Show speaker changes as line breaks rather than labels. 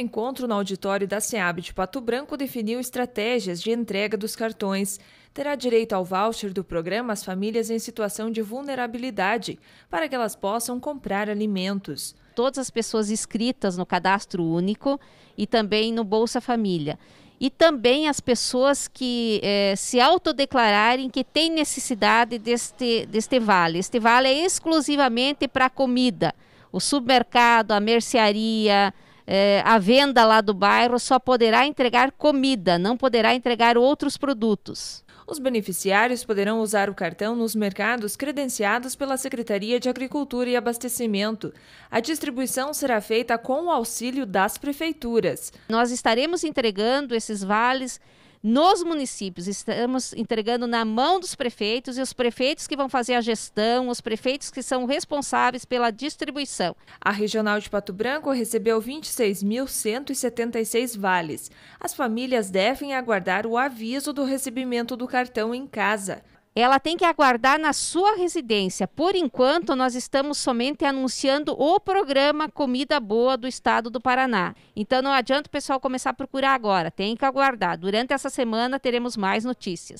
encontro no auditório da SEAB de Pato Branco definiu estratégias de entrega dos cartões. Terá direito ao voucher do programa as famílias em situação de vulnerabilidade, para que elas possam comprar alimentos. Todas as pessoas inscritas no cadastro
único e também no Bolsa Família. E também as pessoas que eh, se autodeclararem que têm necessidade deste, deste vale. Este vale é exclusivamente para comida. O supermercado, a mercearia, é, a venda lá do bairro só poderá entregar comida, não poderá entregar outros produtos.
Os beneficiários poderão usar o cartão nos mercados credenciados pela Secretaria de Agricultura e Abastecimento. A distribuição será feita com o auxílio das prefeituras. Nós estaremos
entregando esses vales
nos municípios.
Estamos entregando na mão dos prefeitos e os prefeitos que vão fazer a gestão, os prefeitos que
são responsáveis pela distribuição. A Regional de Pato Branco recebeu 26.176 vales. As famílias devem aguardar o aviso do recebimento do cartão em casa ela tem
que aguardar na sua residência. Por enquanto, nós estamos somente anunciando o programa Comida Boa do Estado do Paraná. Então não adianta o pessoal começar a procurar agora, tem que aguardar. Durante essa semana teremos mais notícias.